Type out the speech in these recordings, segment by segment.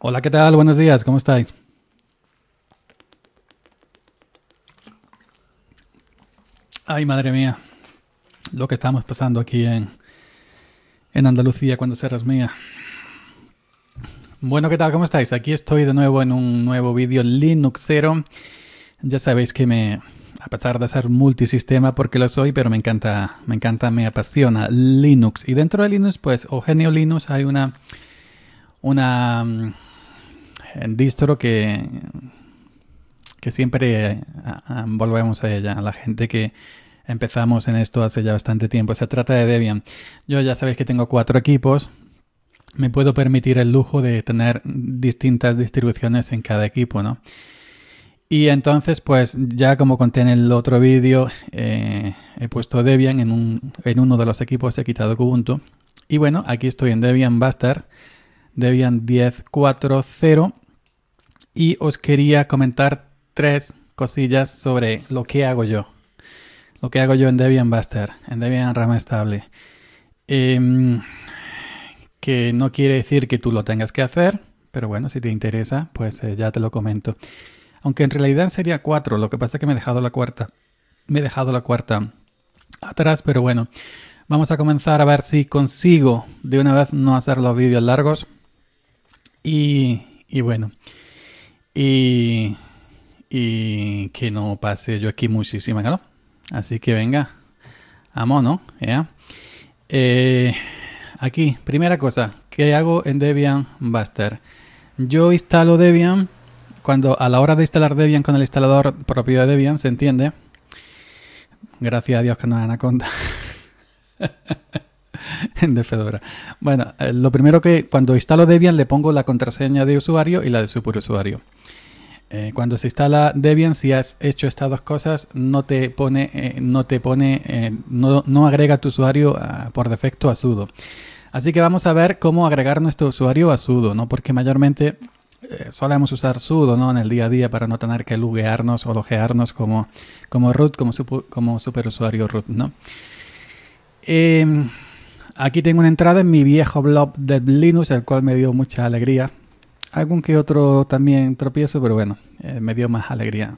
Hola, ¿qué tal? Buenos días, ¿cómo estáis? Ay, madre mía, lo que estamos pasando aquí en, en Andalucía cuando serás mía. Bueno, ¿qué tal? ¿Cómo estáis? Aquí estoy de nuevo en un nuevo vídeo Linuxero. Ya sabéis que me, a pesar de ser multisistema, porque lo soy, pero me encanta, me encanta, me apasiona Linux. Y dentro de Linux, pues, o Genio Linux, hay una una mm, distro que, que siempre eh, volvemos a ella, a la gente que empezamos en esto hace ya bastante tiempo. Se trata de Debian. Yo ya sabéis que tengo cuatro equipos. Me puedo permitir el lujo de tener distintas distribuciones en cada equipo, Y entonces, pues ya como conté en el otro vídeo, eh, he puesto Debian en, un, en, uno de los equipos, he quitado Kubuntu. Y bueno, aquí estoy en Debian Bastard Debian 10.4.0 y os quería comentar tres cosillas sobre lo que hago yo. Lo que hago yo en Debian Buster, en Debian Rama Estable. Em, que no quiere decir que tú lo tengas que hacer, pero bueno, si te interesa, pues eh, ya te lo comento. Aunque en realidad sería cuatro, lo que pasa es que me he dejado la cuarta. Me he dejado la cuarta atrás, pero bueno. Vamos a comenzar a ver si consigo de una vez no hacer los vídeos largos y, bueno, y, y, que no pase yo aquí muchísima calor. Así que venga, vamos, ¿no? Eh, aquí, primera cosa, ¿qué hago en Debian Buster? Yo instalo Debian cuando a la hora de instalar Debian con el instalador propio de Debian, se entiende. Gracias a Dios que no a Anaconda. de Fedora. Bueno, eh, lo primero que cuando instalo Debian le pongo la contraseña de usuario y la de superusuario. Eh, cuando se instala Debian, si has hecho estas dos cosas, no te pone, eh, no te pone, no, agrega tu usuario ah, por defecto a sudo. Así que vamos a ver cómo agregar nuestro usuario a sudo, ¿no? Porque mayormente solemos usar sudo ¿no? en el día a día para no tener que luguearnos o logearnos como, como root, como, como superusuario root, ¿no? Eh, Aquí tengo una entrada en mi viejo blog de Linux, el cual me dio mucha alegría. Algún que otro también tropiezo, pero bueno, eh, me dio más alegría.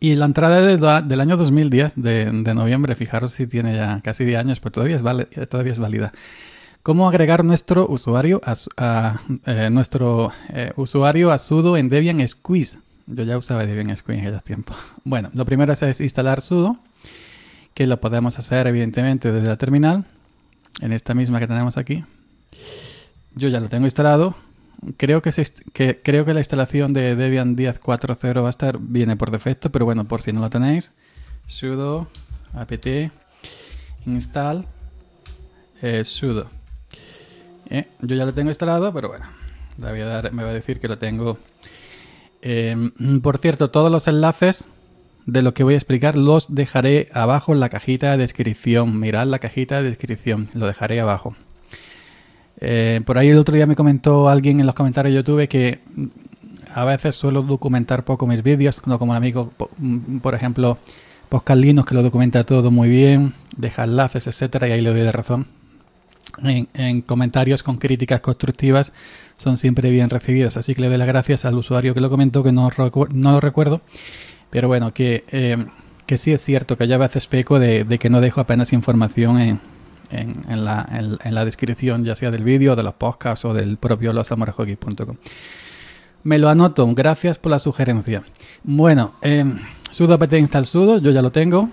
Y la entrada del año 2010, de, noviembre, fijaros si tiene ya casi 10 años, pero todavía es, válida. ¿Cómo agregar nuestro usuario a, eh, nuestro eh, usuario a sudo en Debian Squeeze? Yo ya usaba Debian Squeeze en aquellos tiempo. Bueno, lo primero es instalar sudo, que lo podemos hacer evidentemente desde la terminal en esta misma que tenemos aquí. Yo ya lo tengo instalado. Creo que, que, creo que la instalación de Debian 10.4.0 va a estar, viene por defecto, pero bueno, por si no la tenéis, sudo apt install eh, sudo. Eh, yo ya lo tengo instalado, pero bueno, me va a decir que lo tengo. Em, por cierto, todos los enlaces de lo que voy a explicar los dejaré abajo en la cajita de descripción. Mirad la cajita de descripción, lo dejaré abajo. Eh, por ahí el otro día me comentó alguien en los comentarios de YouTube que a veces suelo documentar poco mis vídeos, como el amigo, mm, por ejemplo, Poscalinos, que lo documenta todo muy bien, deja enlaces, etcétera, y ahí le doy la razón. En, comentarios con críticas constructivas son siempre bien recibidas. Así que le doy las gracias al usuario que lo comentó, que no, no lo recuerdo. Pero bueno, eh, que, sí es cierto que ya a veces peco de, que no dejo apenas información en, en, la, descripción, ya sea del vídeo, de los podcasts o del propio losamorajoki.com. Me lo anoto, gracias por la sugerencia. Bueno, em, sudo apt install sudo, yo ya lo tengo.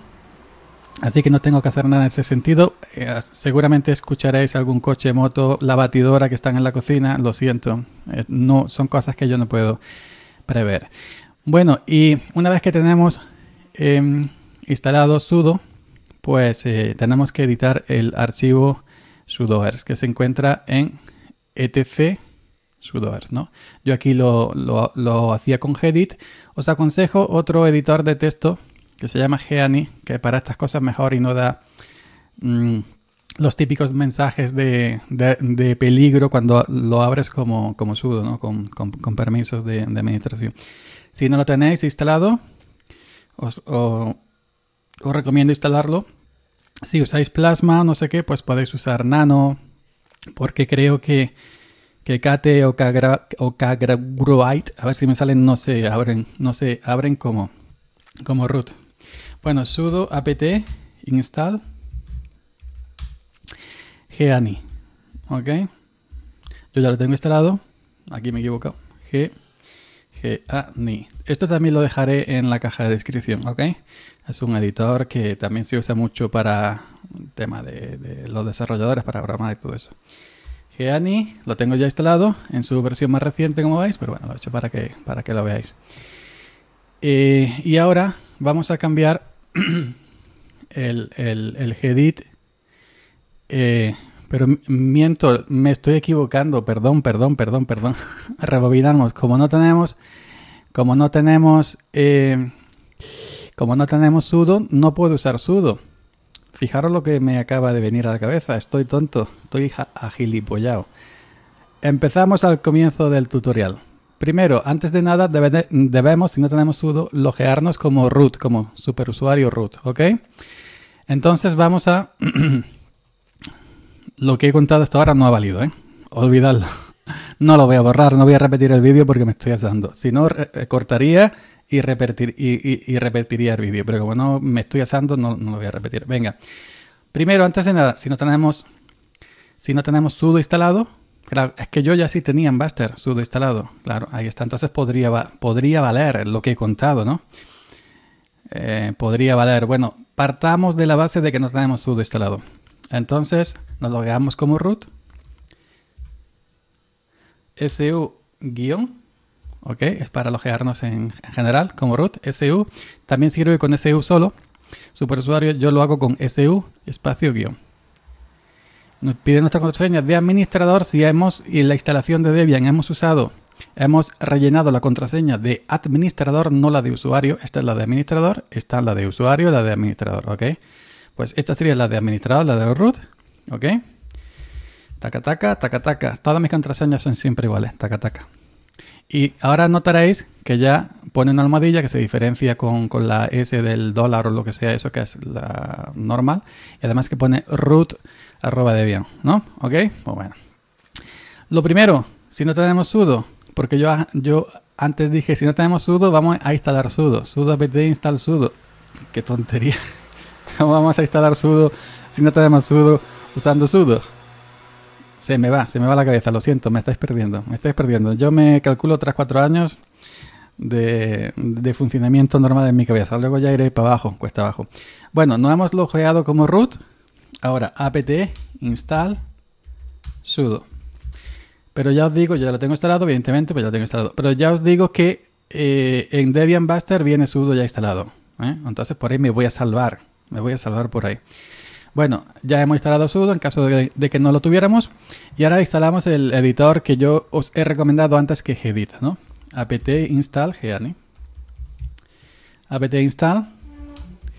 Así que no tengo que hacer nada en ese sentido. Eh, seguramente escucharéis algún coche, moto, la batidora que están en la cocina. Lo siento, eh, no son cosas que yo no puedo prever. Bueno, y una vez que tenemos em, instalado sudo, pues eh, tenemos que editar el archivo sudoers que se encuentra en etc sudoers, ¿no? Yo aquí lo, hacía con Gedit. Os aconsejo otro editor de texto que se llama Geani, que para estas cosas mejor y no da mm, los típicos mensajes de, peligro cuando lo abres como, sudo, ¿no? Con, permisos de administración. Si no lo tenéis instalado, os, recomiendo instalarlo. Si usáis Plasma, no sé qué, pues podéis usar Nano, porque creo que, que Kate o, Kagra, a ver si me salen, no se abren, no se abren como, como root. Bueno, sudo apt install geani, ¿ok? Yo ya lo tengo instalado, aquí me he equivocado, g g ah, Esto también lo dejaré en la caja de descripción, ¿ok? Es un editor que también se usa mucho para el tema de, los desarrolladores, para programar y todo eso. Geani, lo tengo ya instalado en su versión más reciente, como veis, pero bueno, lo he hecho para que, para que lo veáis. Eh, y ahora vamos a cambiar el, el, el Gedit eh, pero miento, me estoy equivocando, perdón, perdón, perdón, perdón. Rebobinamos, como no tenemos, como no tenemos, eh, como no tenemos sudo, no puedo usar sudo. Fijaros lo que me acaba de venir a la cabeza, estoy tonto, estoy agilipollado. Empezamos al comienzo del tutorial. Primero, antes de nada, debemos, si no tenemos sudo, logearnos como root, como superusuario root, ¿ok? Entonces vamos a lo que he contado hasta ahora no ha valido, ¿eh? Olvidadlo. No lo voy a borrar, no voy a repetir el vídeo porque me estoy asando. Si no, eh, cortaría y, repetir, y, repetiría el vídeo. Pero como no me estoy asando, no, lo voy a repetir. Venga. Primero, antes de nada, si no tenemos, si no tenemos sudo instalado, claro, es que yo ya sí tenía en Buster sudo instalado. Claro, ahí está. Entonces podría, podría valer lo que he contado, ¿no? Eh, podría valer. Bueno, partamos de la base de que no tenemos sudo instalado. Entonces nos logeamos como root su guión, ok, es para logearnos en, en, general como root, su, también sirve con su solo, superusuario yo lo hago con su espacio guión. Nos pide nuestra contraseña de administrador si hemos, y la instalación de Debian hemos usado, hemos rellenado la contraseña de administrador, no la de usuario, esta es la de administrador, esta es la de usuario, la de administrador, ok. Pues esta sería la de administrador, la de root. ¿Ok? Taca, taca, taca, taca. Todas mis contraseñas son siempre iguales. Taca, taca. Y ahora notaréis que ya pone una almohadilla que se diferencia con, la S del dólar o lo que sea, eso que es la normal. Y además que pone root de bien, ¿no? ¿Ok? Pues bueno. Lo primero, si no tenemos sudo, porque yo, yo antes dije, si no tenemos sudo, vamos a instalar sudo. sudo apt install sudo. Qué tontería. vamos a instalar sudo si no tenemos sudo usando sudo. Se me va, se me va la cabeza, lo siento, me estáis perdiendo, me estáis perdiendo. Yo me calculo tras cuatro años de, funcionamiento normal en mi cabeza. Luego ya iré para abajo, cuesta abajo. Bueno, no hemos logeado como root. Ahora apt install sudo. Pero ya os digo, yo ya lo tengo instalado, evidentemente, pues ya lo tengo instalado. Pero ya os digo que eh, en Debian Buster viene sudo ya instalado. ¿eh? Entonces por ahí me voy a salvar. Me voy a salvar por ahí. Bueno, ya hemos instalado sudo en caso de, que no lo tuviéramos. Y ahora instalamos el editor que yo os he recomendado antes que Gedit, ¿no? apt install GANI apt install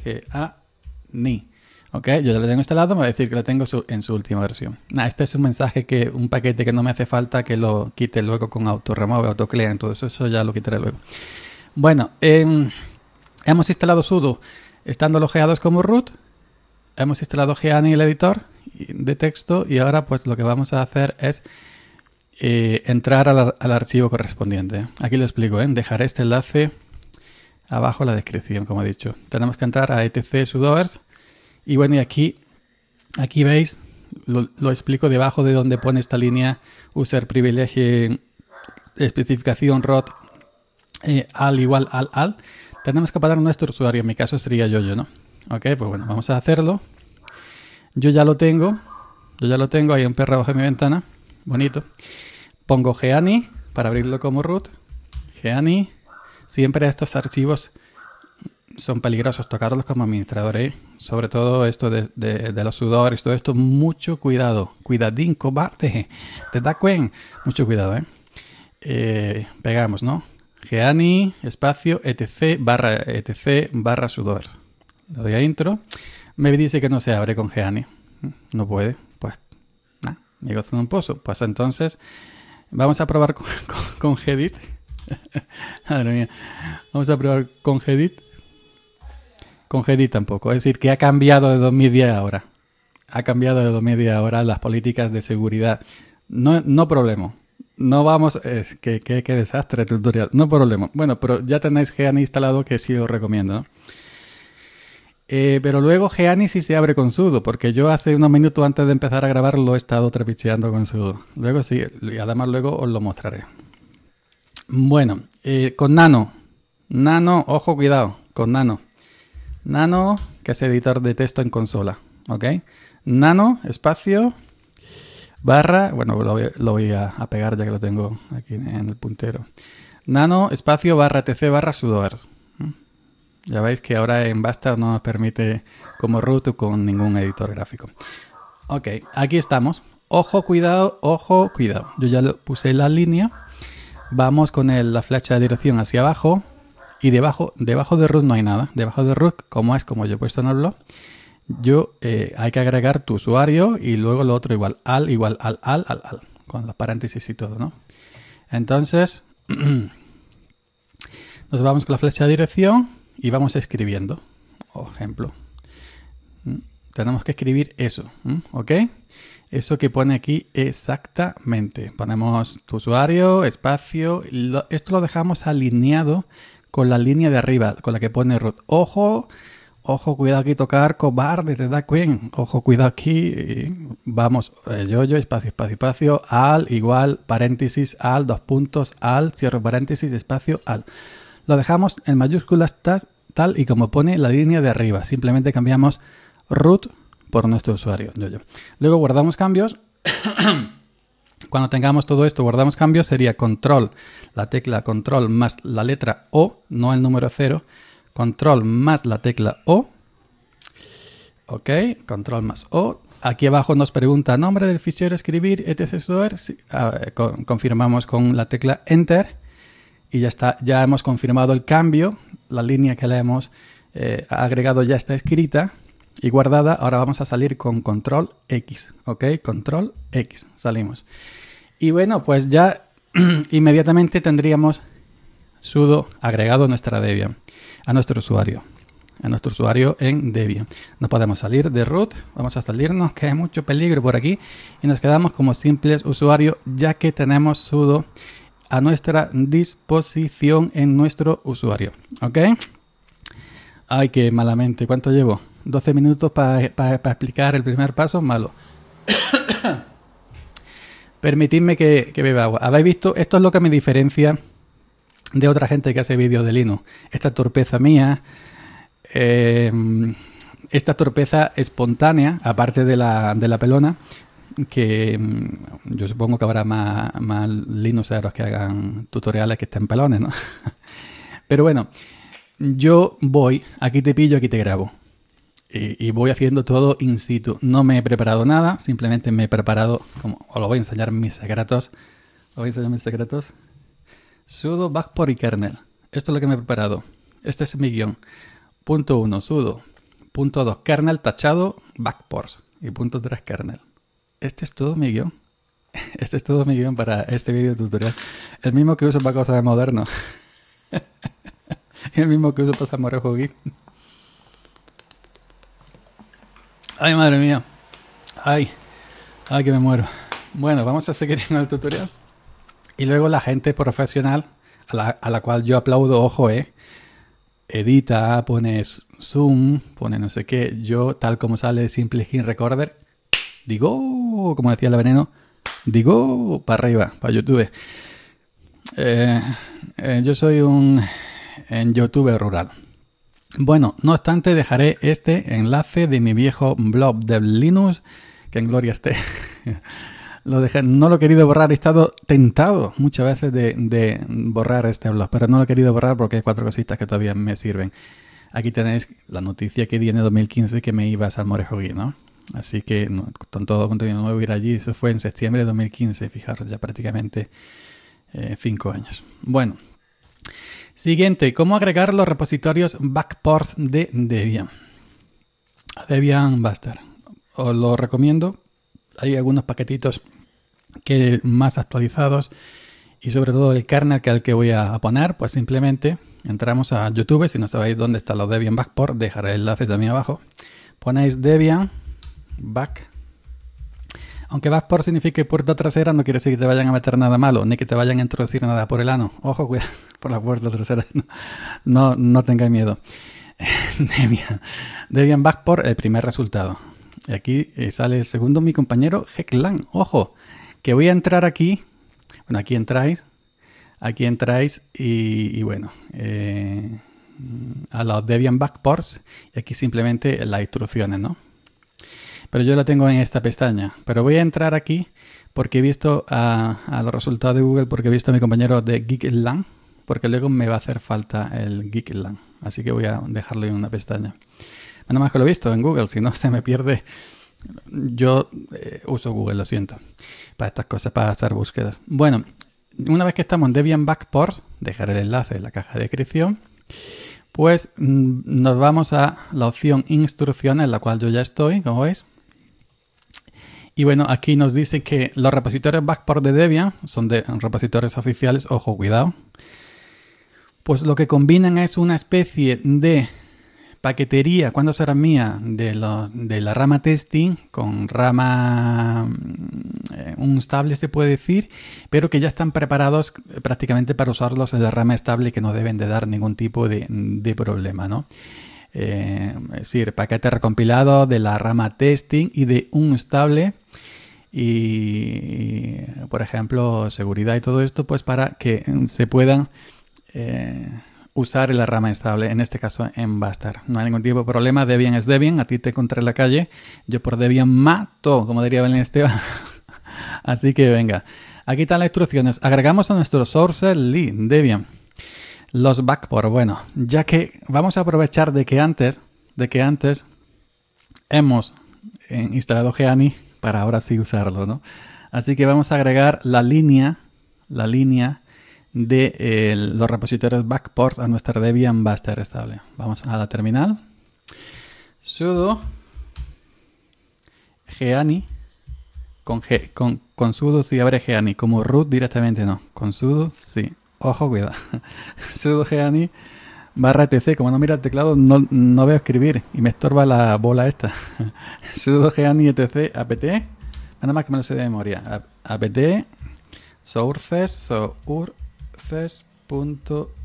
GANI Ok, yo ya lo tengo instalado, me va a decir que lo tengo en su última versión. Nah, este es un mensaje que, un paquete que no me hace falta que lo quite luego con autoremove, autoclean, todo eso, eso ya lo quitaré luego. Bueno, em, hemos instalado sudo. Estando logeados como root, hemos instalado en el editor de texto y ahora pues lo que vamos a hacer es eh, entrar al, archivo correspondiente. Aquí lo explico, ¿eh? dejaré este enlace abajo en la descripción, como he dicho. Tenemos que entrar a etc sudoers y bueno, y aquí, aquí veis, lo, explico debajo de donde pone esta línea user privilege eh, especificación root eh, al igual al al. Tenemos que parar nuestro usuario, en mi caso sería yo, yo, ¿no? Ok, pues bueno, vamos a hacerlo. Yo ya lo tengo, yo ya lo tengo, hay un perro en mi ventana, bonito. Pongo Geani para abrirlo como root. Geani, siempre estos archivos son peligrosos tocarlos como administradores, ¿eh? sobre todo esto de, los sudores, todo esto, mucho cuidado, cuidadín, cobarde, te da cuenta. mucho cuidado, ¿eh? eh pegamos, ¿no? Geani, espacio, etc, barra, etc, barra sudor. Le doy a intro. Me dice que no se abre con Geani. No puede. Pues, nada, me un pozo. Pues entonces, vamos a probar con, Gedit. Madre mía. Vamos a probar con Gedit. Con Gedit tampoco. Es decir, que ha cambiado de 2010 ahora. Ha cambiado de 2010 ahora las políticas de seguridad. No, no problema no vamos, es que qué desastre tutorial, no problema. Bueno, pero ya tenéis Geani instalado que sí os recomiendo, eh, pero luego Geani sí se abre con sudo, porque yo hace unos minutos antes de empezar a grabar lo he estado trapicheando con sudo. Luego sí, y además luego os lo mostraré. Bueno, eh, con Nano. Nano, ojo, cuidado, con Nano. Nano, que es editor de texto en consola, ¿ok? Nano, espacio, barra, bueno, lo, voy a, pegar ya que lo tengo aquí en, el puntero. Nano espacio barra tc barra sudoers. ¿Mm? Ya veis que ahora en Basta no nos permite como root o con ningún editor gráfico. Ok, aquí estamos. Ojo, cuidado, ojo, cuidado. Yo ya lo puse la línea. Vamos con la flecha de dirección hacia abajo. Y debajo, debajo de root no hay nada. Debajo de root, como es como yo he puesto en el blog, yo eh, hay que agregar tu usuario y luego lo otro igual al, igual al, al, al, con los paréntesis y todo, ¿no? Entonces, nos vamos con la flecha de dirección y vamos escribiendo. Por ejemplo, ¿Mm? tenemos que escribir eso, ¿ok? Eso que pone aquí exactamente. Ponemos tu usuario, espacio, esto lo dejamos alineado con la línea de arriba, con la que pone root. Ojo, ojo, cuidado aquí, tocar, cobarde, te da queen, ojo, cuidado aquí, vamos, eh, yo, yo, espacio, espacio, espacio, al, igual, paréntesis, al, dos puntos, al, cierro paréntesis, espacio, al. Lo dejamos en mayúsculas tal y como pone la línea de arriba, simplemente cambiamos root por nuestro usuario, yo, yo. Luego guardamos cambios. Cuando tengamos todo esto, guardamos cambios, sería control, la tecla control más la letra O, no el número 0 control más la tecla O. Ok, control más O. Aquí abajo nos pregunta nombre del fichero, escribir, etc. confirmamos con la tecla Enter y ya está. Ya hemos confirmado el cambio. La línea que le hemos eh, agregado ya está escrita y guardada. Ahora vamos a salir con control X. Ok, control X. Salimos. Y bueno, pues ya inmediatamente tendríamos sudo agregado a nuestra Debian, a nuestro usuario, a nuestro usuario en Debian. No podemos salir de root, vamos a salirnos, que hay mucho peligro por aquí y nos quedamos como simples usuarios ya que tenemos sudo a nuestra disposición en nuestro usuario, ¿ok? Ay, que malamente, ¿cuánto llevo? 12 minutos para explicar el primer paso, malo. Permitidme que, que beba agua. Habéis visto, esto es lo que me diferencia de otra gente que hace vídeos de Linux. Esta torpeza mía, eh, esta torpeza espontánea, aparte de la, de la pelona, que mm, yo supongo que habrá más, más Linuxeros que hagan tutoriales que estén pelones, ¿no? Pero bueno, yo voy, aquí te pillo, aquí te grabo. Y, voy haciendo todo in situ. No me he preparado nada, simplemente me he preparado, como os lo voy a enseñar mis secretos. Os voy a enseñar mis secretos. Sudo backport y kernel. Esto es lo que me he preparado. Este es mi guión. Punto 1, sudo. Punto 2, kernel tachado, backport. Y punto 3, kernel. Este es todo mi guión. Este es todo mi guión para este video tutorial. El mismo que uso para cosas de moderno. El mismo que uso para Samurai Ay, madre mía. Ay, ay, que me muero. Bueno, vamos a seguir con el tutorial. Y luego la gente profesional, a la, cual yo aplaudo, ojo, eh, edita, pones zoom, pone no sé qué. Yo, tal como sale Simple Skin Recorder, digo, como decía la veneno, digo para arriba, para YouTube. Eh, eh, yo soy un en YouTube rural. Bueno, no obstante, dejaré este enlace de mi viejo blog de Linux, que en gloria esté, no lo he querido borrar, he estado tentado muchas veces de, borrar este blog, pero no lo he querido borrar porque hay cuatro cositas que todavía me sirven. Aquí tenéis la noticia que di en 2015 que me iba a Salmorejo ¿no? Así que con todo contenido nuevo ir allí, eso fue en septiembre de 2015, fijaros, ya prácticamente eh, cinco años. Bueno, siguiente, ¿cómo agregar los repositorios backports de Debian? Debian Buster. Os lo recomiendo hay algunos paquetitos que más actualizados y sobre todo el kernel que al que voy a poner, pues simplemente entramos a YouTube, si no sabéis dónde está los Debian Backport, dejaré el enlace también abajo. Ponéis Debian Back. Aunque Backport signifique puerta trasera, no quiere decir que te vayan a meter nada malo, ni que te vayan a introducir nada por el ano. Ojo, cuidado, por la puerta trasera. No, no, tengáis miedo. Debian, Debian Backport, el primer resultado. Y aquí eh, sale el segundo, mi compañero Heclan. Ojo, que voy a entrar aquí. Bueno, aquí entráis. Aquí entráis y, bueno, eh, a los Debian Backports. Y aquí simplemente las instrucciones, ¿no? Pero yo lo tengo en esta pestaña. Pero voy a entrar aquí porque he visto a, los resultados de Google, porque he visto a mi compañero de Geekland, porque luego me va a hacer falta el Geekland, Así que voy a dejarlo en una pestaña. Ah, nada más que lo he visto en Google, si no se me pierde. Yo eh, uso Google, lo siento, para estas cosas, para hacer búsquedas. Bueno, una vez que estamos en Debian Backport, dejaré el enlace en la caja de descripción, pues mm, nos vamos a la opción instrucciones, en la cual yo ya estoy, como veis. Y bueno, aquí nos dice que los repositorios Backport de Debian son de repositorios oficiales, ojo, cuidado. Pues lo que combinan es una especie de paquetería, ¿cuándo será mía? De, la rama testing con rama eh, un estable se puede decir, pero que ya están preparados eh, prácticamente para usarlos en la rama estable que no deben de dar ningún tipo de, problema, ¿no? Eh, es decir, paquete recompilado de la rama testing y de un estable y, por ejemplo, seguridad y todo esto, pues para que se puedan usar la rama estable, en este caso en Bastard. No hay ningún tipo de problema, Debian es Debian, a ti te encontré en la calle, yo por Debian mato, como diría Belén Esteban. Así que venga, aquí están las instrucciones. Agregamos a nuestro source li Debian. Los backport, bueno, ya que vamos a aprovechar de que antes, de que antes hemos eh, instalado Geani para ahora sí usarlo, ¿no? Así que vamos a agregar la línea, la línea de eh, los repositorios backports a nuestra Debian va a estar estable. Vamos a la terminal. sudo geani con, con, sudo si abre geani, como root directamente no. Con sudo si, Ojo, cuidado. sudo geani barra etc, Como no mira el teclado, no, no veo escribir y me estorba la bola esta. sudo geani etc apt. Nada más que me lo sé de memoria. apt sources, ur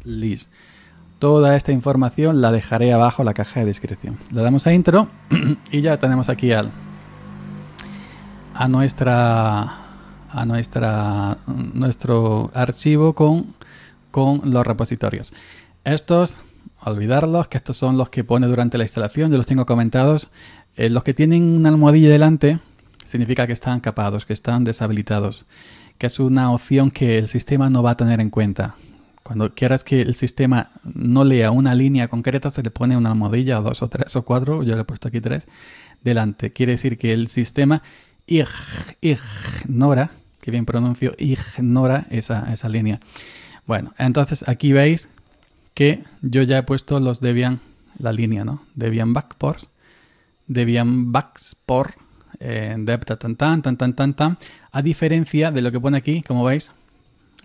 list Toda esta información la dejaré abajo en la caja de descripción. Le damos a intro y ya tenemos aquí al, a nuestra a nuestra nuestro archivo con, con los repositorios. Estos, olvidarlos, que estos son los que pone durante la instalación, yo los tengo comentados. Eh, los que tienen una almohadilla delante significa que están capados, que están deshabilitados que es una opción que el sistema no va a tener en cuenta. Cuando quieras que el sistema no lea una línea concreta, se le pone una almohadilla, dos o tres o cuatro, yo le he puesto aquí tres, delante. Quiere decir que el sistema ignora, que bien pronuncio, ignora esa, esa línea. Bueno, entonces aquí veis que yo ya he puesto los Debian, la línea, ¿no? Debian backports, Debian backsport, en depth tan tan tan tan tan tan, a diferencia de lo que pone aquí, como veis,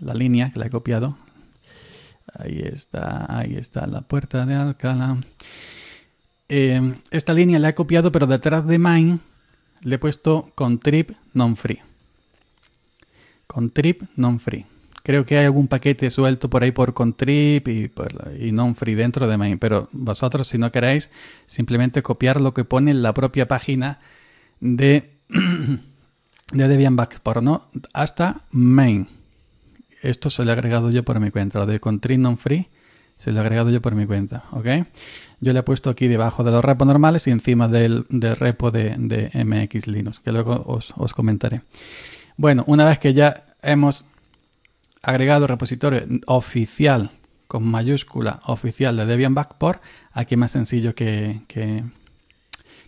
la línea que la he copiado. Ahí está, ahí está la puerta de Alcalá. Em, esta línea la he copiado, pero detrás de main le he puesto con trip non free. Con trip non free. Creo que hay algún paquete suelto por ahí por trip y, y non-free dentro de main, pero vosotros si no queréis simplemente copiar lo que pone en la propia página de, de Debian Backport hasta main. Esto se lo he agregado yo por mi cuenta, lo de contrin non free se lo he agregado yo por mi cuenta, ¿ok? Yo le he puesto aquí debajo de los repos normales y encima del, repo de, MX Linux, que luego os, comentaré. Bueno, una vez que ya hemos agregado repositorio oficial con mayúscula oficial de Debian Backport, aquí es más sencillo que, que,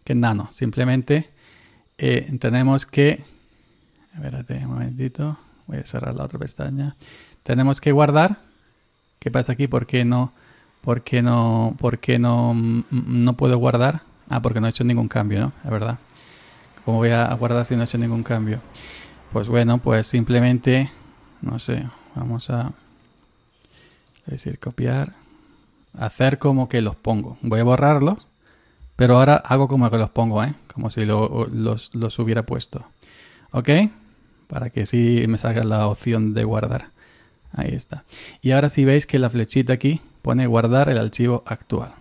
que Nano. Simplemente eh, tenemos que, a ver, un momentito, voy a cerrar la otra pestaña. Tenemos que guardar. ¿Qué pasa aquí? ¿Por qué no, por qué no, por qué no, mm, mm, no puedo guardar? Ah, porque no he hecho ningún cambio, ¿no? La verdad. ¿Cómo voy a guardar si no he hecho ningún cambio? Pues bueno, pues simplemente, no sé, vamos a decir copiar, hacer como que los pongo. Voy a borrarlos pero ahora hago como que los pongo, ¿eh? Como si los, hubiera puesto. ¿Ok? Para que sí me salga la opción de guardar. Ahí está. Y ahora si sí veis que la flechita aquí pone guardar el archivo actual.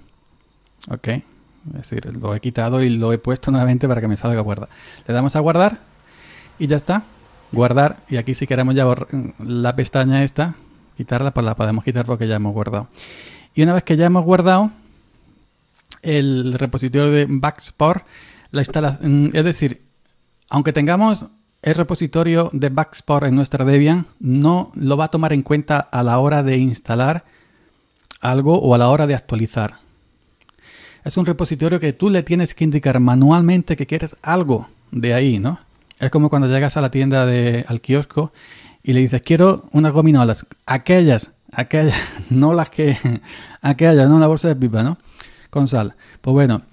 ¿Ok? Es decir, lo he quitado y lo he puesto nuevamente para que me salga guardar. Le damos a guardar y ya está. Guardar. Y aquí si queremos ya la pestaña esta, quitarla, pues la podemos quitar porque ya hemos guardado. Y una vez que ya hemos guardado, el repositorio de Backsport, la instalación, mm, es decir, aunque tengamos el repositorio de Backsport en nuestra Debian, no lo va a tomar en cuenta a la hora de instalar algo o a la hora de actualizar. Es un repositorio que tú le tienes que indicar manualmente que quieres algo de ahí, ¿no? Es como cuando llegas a la tienda de, al kiosco y le dices, quiero unas gominolas, aquellas, aquellas, no las que, aquellas, no la bolsa de pipa, ¿no? con sal. Pues bueno,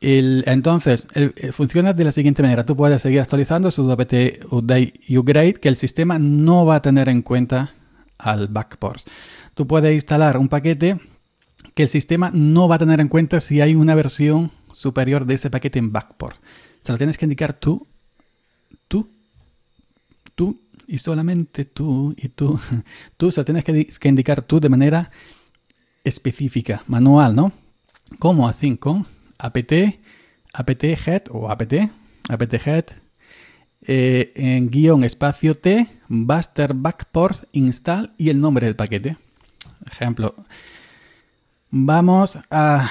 entonces eh, funciona de la siguiente manera. Tú puedes seguir actualizando su WPT update y upgrade que el sistema no va a tener en cuenta al backport. Tú puedes instalar un paquete que el sistema no va a tener en cuenta si hay una versión superior de ese paquete en backport. Se lo tienes que indicar tú, tú, tú y solamente tú y tú. Tú se lo tienes que indicar tú de manera específica, manual, ¿no? ¿Cómo así? Con apt, apt head o apt, apt head, eh, en guión espacio t, buster backport install y el nombre del paquete. Ejemplo, vamos a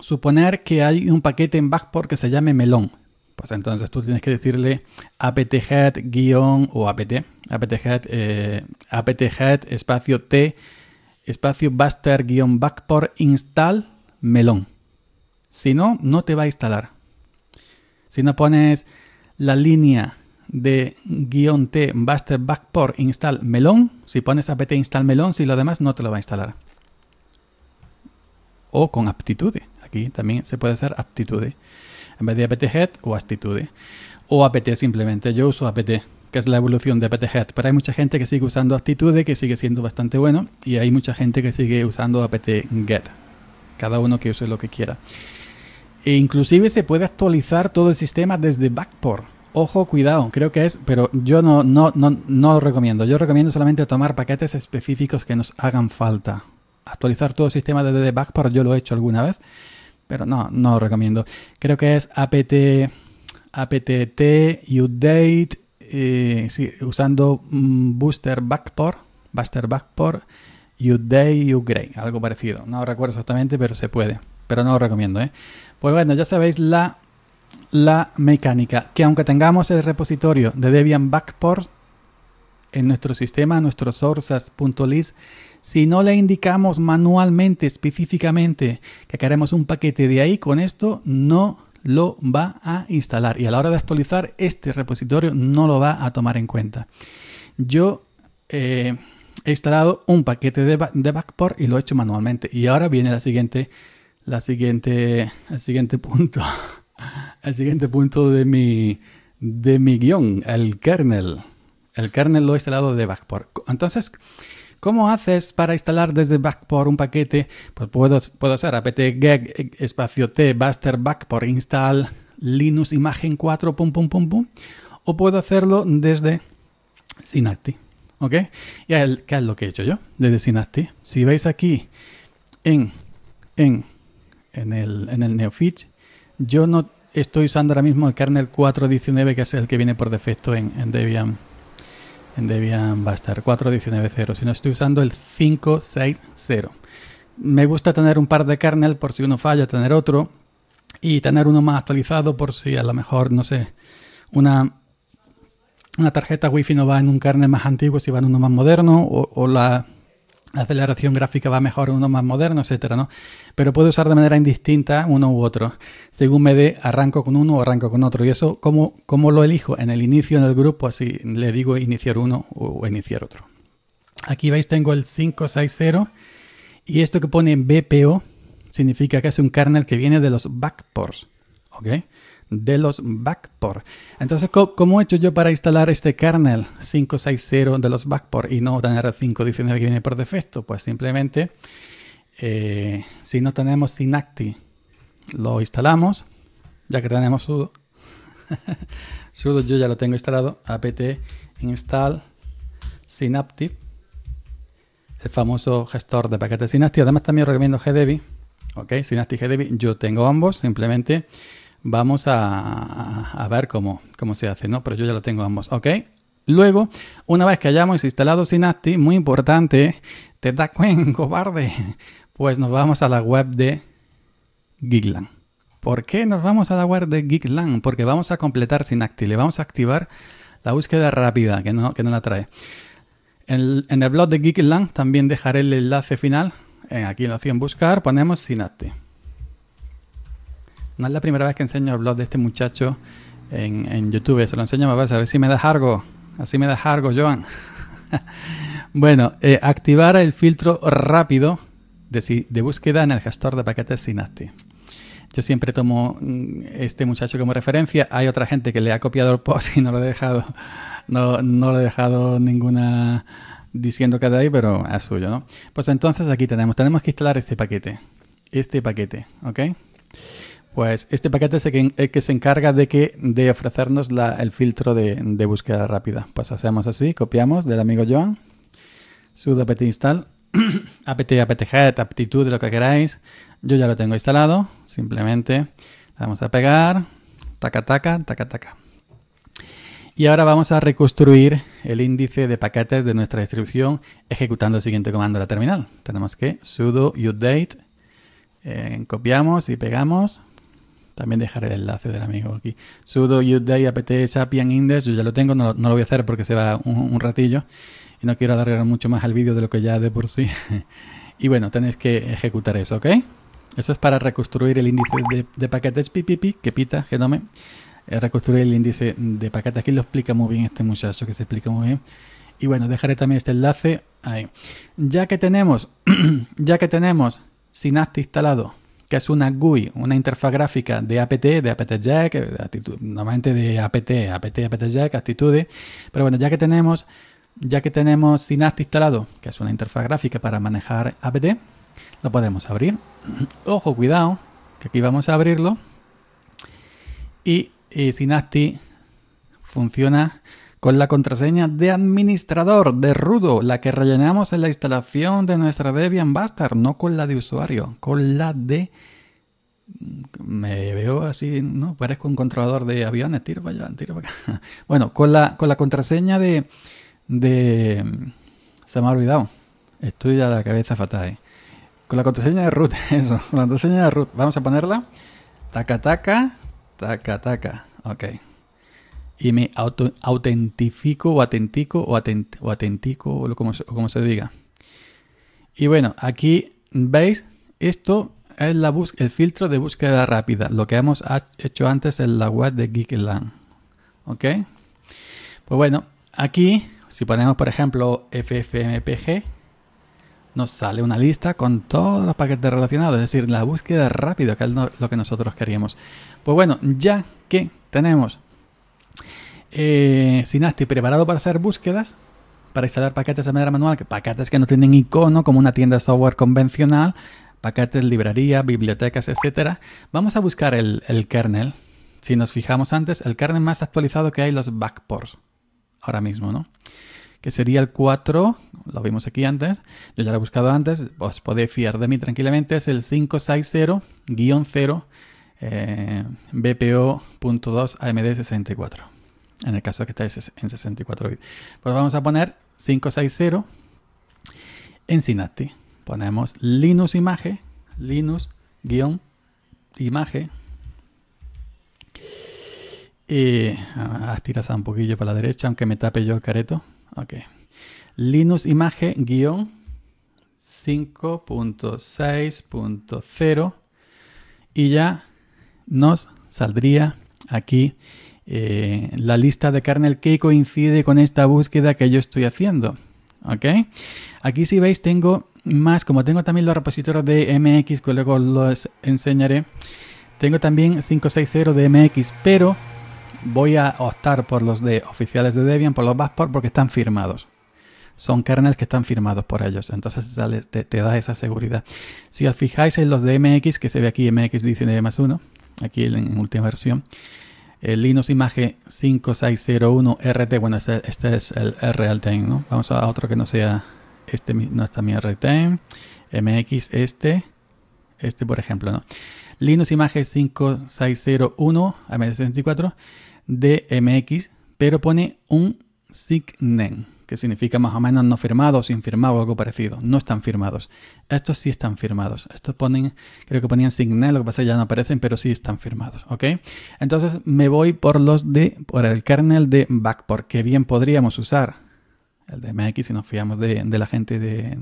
suponer que hay un paquete en backport que se llame melón. Pues entonces tú tienes que decirle apt-head guión o apt, apt-head, eh, apt-head espacio t, espacio buster guión backport install melón. Si no, no te va a instalar. Si no pones la línea de guión t buster backport install melón, si pones apt install melón, si lo demás no te lo va a instalar. O con aptitude. Aquí también se puede hacer aptitude. En vez de apt head o aptitude. O apt simplemente. Yo uso apt, que es la evolución de apt head. Pero hay mucha gente que sigue usando aptitude, que sigue siendo bastante bueno. Y hay mucha gente que sigue usando apt get cada uno que use lo que quiera. E inclusive se puede actualizar todo el sistema desde Backport. Ojo, cuidado, creo que es, pero yo no, no, no, no lo recomiendo. Yo recomiendo solamente tomar paquetes específicos que nos hagan falta. Actualizar todo el sistema desde Backport, yo lo he hecho alguna vez, pero no, no recomiendo. Creo que es apt, apt, update eh, usando mm, booster backport, booster backport, Uday Ugrey, algo parecido. No recuerdo exactamente, pero se puede. Pero no lo recomiendo, ¿eh? Pues bueno, ya sabéis la, mecánica. Que aunque tengamos el repositorio de Debian Backport en nuestro sistema, nuestro sources.list, si no le indicamos manualmente, específicamente, que queremos un paquete de ahí, con esto no lo va a instalar. Y a la hora de actualizar, este repositorio no lo va a tomar en cuenta. Yo... Eh, he instalado un paquete de, backport y lo he hecho manualmente. Y ahora viene la siguiente, la siguiente, el siguiente punto, el siguiente punto de mi, de mi guión, el kernel. El kernel lo he instalado de backport. Entonces, ¿Cómo haces para instalar desde Backport un paquete? Pues puedo, puedo hacer apt-get espacio t buster backport install linux imagen 4 pum pum pum pum o puedo hacerlo desde Synaptic. ¿Ok? Y ¿qué es lo que he hecho yo? Desde Synaptic. Si veis aquí en, en, el, en el NeoFitch, yo no estoy usando ahora mismo el kernel 4.19, que es el que viene por defecto en, en Debian. En Debian va a estar 4.19.0, sino estoy usando el 5.6.0. Me gusta tener un par de kernel por si uno falla, tener otro y tener uno más actualizado por si a lo mejor, no sé, una una tarjeta wifi no va en un kernel más antiguo si va en uno más moderno o, la aceleración gráfica va mejor en uno más moderno, etcétera, ¿no? Pero puedo usar de manera indistinta uno u otro. Según me dé, arranco con uno o arranco con otro. Y eso, ¿cómo, cómo lo elijo? En el inicio, en el grupo, así le digo iniciar uno o iniciar otro. Aquí veis, tengo el 560 y esto que pone BPO significa que es un kernel que viene de los backports, ¿ok? de los Backport. Entonces, ¿cómo he hecho yo para instalar este kernel 560 de los Backport y no tener el 519 que viene por defecto? Pues simplemente, eh, si no tenemos synaptic lo instalamos, ya que tenemos sudo. sudo yo ya lo tengo instalado, apt install Synaptic, el famoso gestor de paquetes Synaptic. Además también recomiendo GDB, ok, Synaptic GDB, yo tengo ambos, simplemente Vamos a, ver cómo, cómo, se hace, ¿no? Pero yo ya lo tengo ambos, ¿ok? Luego, una vez que hayamos instalado Synaptic, muy importante, te da cuenta, cobarde, pues nos vamos a la web de Geekland. ¿Por qué nos vamos a la web de Geekland? Porque vamos a completar Synaptic, le vamos a activar la búsqueda rápida que no, que no la trae. En, el blog de Geekland también dejaré el enlace final. Eh, aquí lo opción buscar, ponemos Synaptic. No es la primera vez que enseño el blog de este muchacho en, YouTube. Se lo enseño a veces. a ver si me das algo. Así me das algo, Joan. bueno, eh, activar el filtro rápido de, búsqueda en el gestor de paquetes Synaptic. Yo siempre tomo mm, este muchacho como referencia. Hay otra gente que le ha copiado el post y no lo he dejado, no, no lo he dejado ninguna diciendo que de ahí, pero es suyo, ¿no? Pues entonces aquí tenemos, tenemos que instalar este paquete, este paquete, ¿ok? Pues este paquete es el eh, que, se encarga de, que, de ofrecernos el filtro de, búsqueda rápida. Pues hacemos así, copiamos del amigo Joan, sudo apt install, apt, apt head aptitud, lo que queráis. Yo ya lo tengo instalado, simplemente vamos a pegar, taca, taca, taca, taca. Y ahora vamos a reconstruir el índice de paquetes de nuestra distribución ejecutando el siguiente comando de la terminal. Tenemos que sudo update, eh, copiamos y pegamos, también dejaré el enlace del amigo aquí. Sudo UDI apt Sapien Index. Yo ya lo tengo, no lo, voy a hacer porque se va un, ratillo. Y no quiero agarrar mucho más al vídeo de lo que ya de por sí. y bueno, tenéis que ejecutar eso, ¿ok? Eso es para reconstruir el índice de, paquetes PPP que pita Genome. Eh, reconstruir el índice de paquetes. Aquí lo explica muy bien este muchacho, que se explica muy bien. Y bueno, dejaré también este enlace ahí. Ya que tenemos, ya que tenemos Synapse instalado, que es una GUI, una interfaz gráfica de APT, de APT-Jack, eh, normalmente de APT, APT, APT-Jack, actitudes. Pero bueno, ya que tenemos, ya que tenemos instalado, que es una interfaz gráfica para manejar APT, lo podemos abrir. Ojo, cuidado, que aquí vamos a abrirlo. Y, eh, y funciona con la contraseña de administrador de Rudo, la que rellenamos en la instalación de nuestra Debian Bastard, no con la de usuario, con la de... Mm, me veo así, ¿no? Parezco un controlador de aviones, tiro para allá, tiro para acá. Bueno, con la, con la contraseña de, de... Mm, se me ha olvidado. Estoy a la cabeza fatal. ¿eh? Con la contraseña de root, eso, la contraseña de root. Vamos a ponerla. Taca, taca, taca, taca. Ok y me auto, autentifico o atentico o, o atentico o como, se diga. Y bueno, aquí veis, esto es la bus el filtro de búsqueda rápida, lo que hemos hecho antes en la web de Geekland. ¿Ok? Pues bueno, aquí, si ponemos por ejemplo FFmpg, nos sale una lista con todos los paquetes relacionados, es decir, la búsqueda rápida, que es lo que nosotros queríamos. Pues bueno, ya que tenemos eh, Sinasti preparado para hacer búsquedas, para instalar paquetes de manera manual, paquetes que no tienen icono como una tienda de software convencional, paquetes, librería, bibliotecas, etcétera. Vamos a buscar el, kernel. Si nos fijamos antes, el kernel más actualizado que hay los backports ahora mismo, ¿no? que sería el 4, lo vimos aquí antes, yo ya lo he buscado antes, os podéis fiar de mí tranquilamente, es el 560-0 eh, BPO.2 AMD64 en el caso de que estés en 64 bits. Pues vamos a poner 560 en Synaptic. Ponemos Linux imagen, Linux-imagen. Y ah, a un poquillo para la derecha, aunque me tape yo el careto. Ok. Linux imagen guión 5.6.0 y ya nos saldría aquí eh, la lista de kernel que coincide con esta búsqueda que yo estoy haciendo. ¿Ok? Aquí si veis tengo más, como tengo también los repositorios de MX, que luego los enseñaré, tengo también 560 de MX, pero voy a optar por los de oficiales de Debian, por los Passport, porque están firmados. Son kernels que están firmados por ellos, entonces te, da esa seguridad. Si os fijáis en los de MX, que se ve aquí MX dice más 1, aquí en última versión, el Linux Image 5601RT. Bueno, este, este, es el time ¿no? Vamos a otro que no sea este, no está mi time MX, este, este por ejemplo, ¿no? Linux Image 5601 AM64 de MX, pero pone un signen que significa más o menos no firmado sin firmado o algo parecido. No están firmados. Estos sí están firmados. Estos ponen, creo que ponían signal, lo que pasa es que ya no aparecen, pero sí están firmados, ¿ok? Entonces me voy por los de, por el kernel de Backport, que bien podríamos usar el de MX, si nos fiamos de, de, la gente de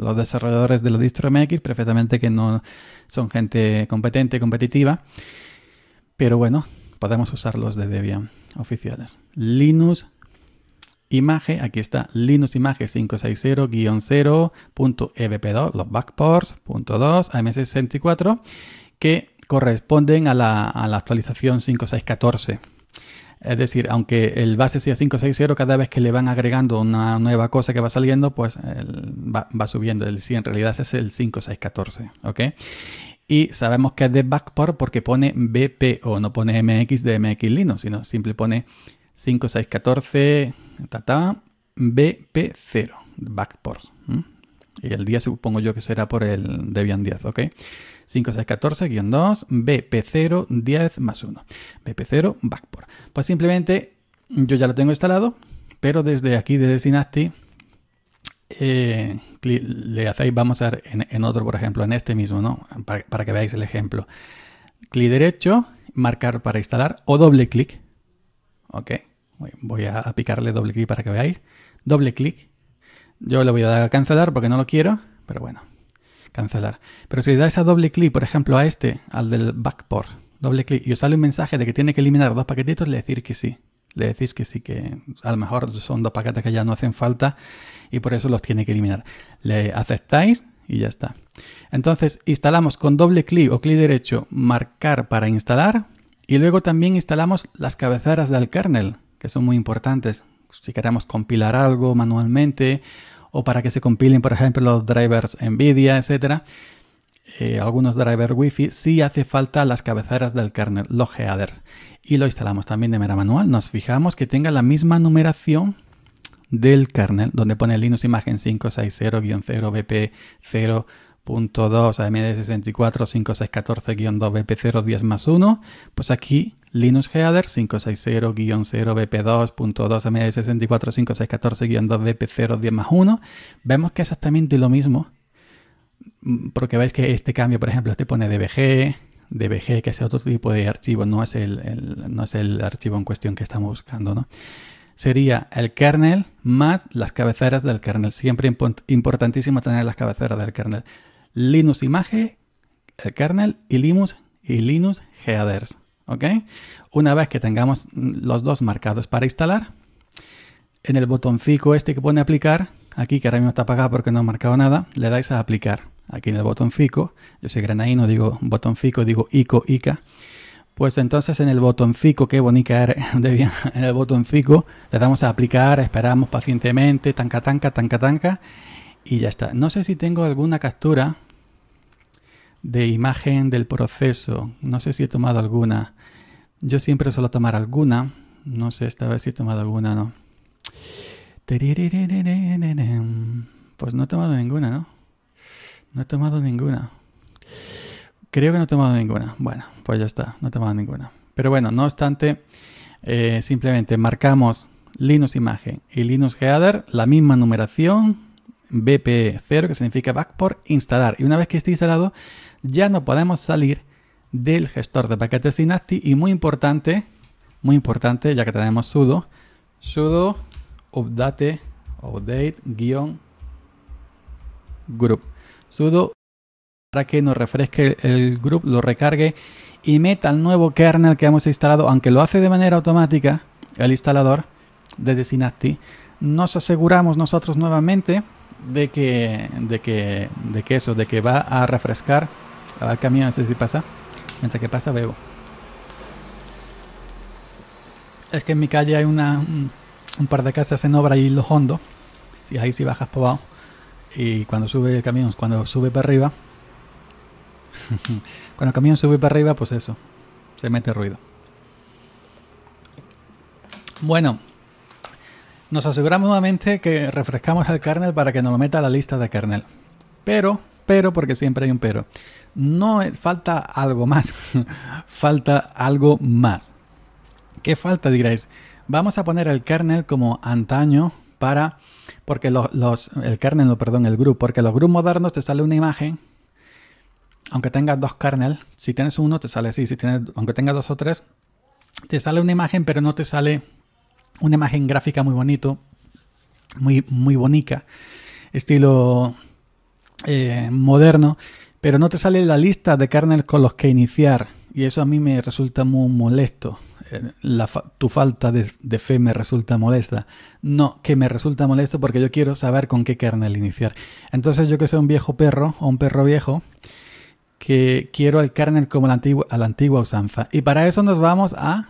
los desarrolladores de la distro MX, perfectamente que no son gente competente, competitiva. Pero bueno, podemos usar los de Debian oficiales. Linux Imagen, aquí está Linux Image 560-0.evp2, e los backports, punto 2, 64 que corresponden a la, actualización 5614. Es decir, aunque el base sea 560, cada vez que le van agregando una nueva cosa que va saliendo, pues va, subiendo. El, si en realidad es el 5614, ¿ok? Y sabemos que es de backport porque pone bp o no pone MX de MX Linux, sino simple pone 5614 tata, BP0, backport. Y el día supongo yo que será por el Debian 10, ¿ok? 5614-2, BP0, 10 más 1. BP0, backport. Pues simplemente yo ya lo tengo instalado, pero desde aquí, desde Synaptic, eh, le hacéis, vamos a ver en, otro, por ejemplo, en este mismo, ¿no? Para, que veáis el ejemplo. Clic derecho, marcar para instalar o doble clic. ¿Ok? Voy a picarle doble clic para que veáis. Doble clic. Yo le voy a dar a cancelar porque no lo quiero, pero bueno, cancelar. Pero si le dais a doble clic, por ejemplo, a este, al del backport, doble clic, y os sale un mensaje de que tiene que eliminar dos paquetitos, le decís que sí. Le decís que sí, que a lo mejor son dos paquetes que ya no hacen falta y por eso los tiene que eliminar. Le aceptáis y ya está. Entonces instalamos con doble clic o clic derecho marcar para instalar y luego también instalamos las cabeceras del kernel que son muy importantes. Si queremos compilar algo manualmente o para que se compilen, por ejemplo, los drivers NVIDIA, etcétera eh, algunos drivers Wi-Fi, sí hace falta las cabeceras del kernel, los headers. Y lo instalamos también de manera manual. Nos fijamos que tenga la misma numeración del kernel, donde pone Linux Imagen 560 0 bp 02 AMD 64 5614-2 BP010 más 1, pues aquí Linux Header 560 0 bp 22 64 645614 2 bp 010 1 Vemos que es exactamente lo mismo, mm, porque veis que este cambio, por ejemplo, te pone DBG, DBG, que es otro tipo de archivo, no es el, no es el archivo en cuestión que estamos buscando, ¿no? Sería el kernel más las cabeceras del kernel. Siempre importantísimo tener las cabeceras del kernel. Linux Image, el kernel y y Linux Headers. ¿ok? Una vez que tengamos los dos marcados para instalar, en el botoncito este que pone aplicar, aquí que ahora mismo está apagado porque no ha marcado nada, le dais a aplicar. Aquí en el botoncito, yo soy no digo botoncito, digo ico, ica. Pues entonces en el botoncito, qué bonita eres, en el botoncito le damos a aplicar, esperamos pacientemente, tanca, tanca, tanca, tanca, y ya está. No sé si tengo alguna captura de imagen del proceso. No sé si he tomado alguna. Yo siempre suelo tomar alguna. No sé esta vez si he tomado alguna no. Pues no he tomado ninguna, ¿no? No he tomado ninguna. Creo que no he tomado ninguna. Bueno, pues ya está, no he tomado ninguna. Pero bueno, no obstante, eh, simplemente marcamos Linux Imagen y Linux Header, la misma numeración, BP0, e que significa back por instalar. Y una vez que esté instalado, ya no podemos salir del gestor de paquetes Synaptic y muy importante, muy importante, ya que tenemos sudo, sudo update, update, group. Sudo para que nos refresque el group, lo recargue y meta el nuevo kernel que hemos instalado, aunque lo hace de manera automática el instalador desde Synaptic, nos aseguramos nosotros nuevamente de que, de que, de que eso, de que va a refrescar al camión, no sé si pasa. Mientras que pasa, bebo. Es que en mi calle hay una, un, par de casas en obra y los hondos. Si ahí si bajas por abajo. Y cuando sube el camión, cuando sube para arriba. cuando el camión sube para arriba, pues eso. Se mete ruido. Bueno, nos aseguramos nuevamente que refrescamos el kernel para que nos lo meta a la lista de kernel. Pero pero porque siempre hay un pero. No, eh, falta algo más. falta algo más. ¿Qué falta, diréis? Vamos a poner el kernel como antaño para, porque los, el kernel, no, perdón, el group, porque los grupos modernos te sale una imagen, aunque tengas dos kernel, si tienes uno te sale así, si tienes, aunque tengas dos o tres, te sale una imagen, pero no te sale una imagen gráfica muy bonito, muy, muy bonita, estilo eh, moderno, pero no te sale la lista de kernels con los que iniciar. Y eso a mí me resulta muy molesto. Eh, tu falta de, fe me resulta molesta. No, que me resulta molesto porque yo quiero saber con qué kernel iniciar. Entonces yo que soy un viejo perro o un perro viejo, que quiero el kernel como la antigua, a la antigua usanza. Y para eso nos vamos a